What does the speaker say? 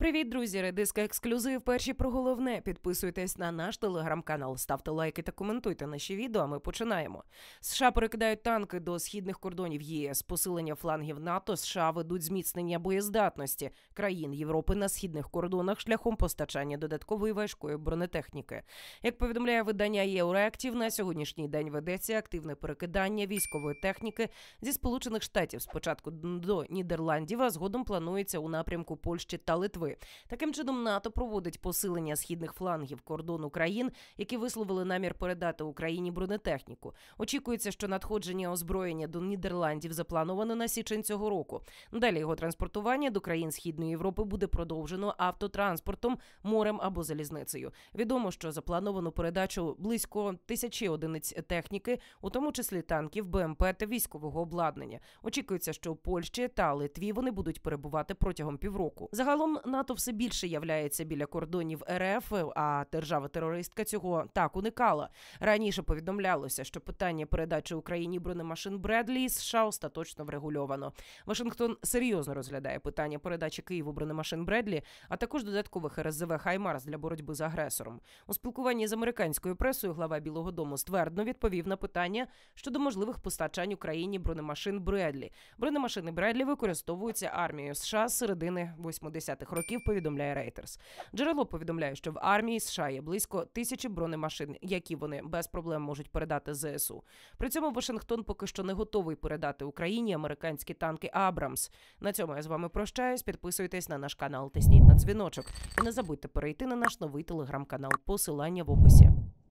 Привіт, друзі! Редиска ексклюзив. Перші про головне. Підписуйтесь на наш телеграм-канал, ставте лайки та коментуйте наші відео. а Ми починаємо. США перекидають танки до східних кордонів ЄС, посилення флангів НАТО. США ведуть зміцнення боєздатності країн Європи на східних кордонах шляхом постачання додаткової важкої бронетехніки. Як повідомляє видання Євроактів, на сьогоднішній день ведеться активне перекидання військової техніки зі сполучених штатів спочатку до Нідерландів, а згодом планується у напрямку Польщі та Литви. Москви. Таким чином НАТО проводить посилення східних флангів кордону країн, які висловили намір передати Україні бронетехніку. Очікується, що надходження озброєння до Нідерландів заплановано на січень цього року. Далі його транспортування до країн Східної Європи буде продовжено автотранспортом, морем або залізницею. Відомо, що заплановано передачу близько тисячі одиниць техніки, у тому числі танків, БМП та військового обладнання. Очікується, що у Польщі та Литві вони будуть перебувати протягом півроку. Загалом на НАТО все більше являється біля кордонів РФ. А держава-терористка цього так уникала. Раніше повідомлялося, що питання передачі Україні бронемашин Бредлі з США остаточно врегульовано. Вашингтон серйозно розглядає питання передачі Києву бронемашин Бредлі, а також додаткових РСЗВ Хаймарс для боротьби з агресором. У спілкуванні з американською пресою глава Білого Дому ствердно відповів на питання щодо можливих постачань Україні бронемашин Бредлі. Бронемашини Бредлі використовуються армією США з середини 80-х років років. Повідомляє Reuters. Джерело повідомляє, що в армії США є близько тисячі бронемашин, які вони без проблем можуть передати ЗСУ. При цьому Вашингтон поки що не готовий передати Україні американські танки Абрамс. На цьому я з вами прощаюсь. Підписуйтесь на наш канал, тисніть на дзвіночок. І Не забудьте перейти на наш новий телеграм-канал. Посилання в описі.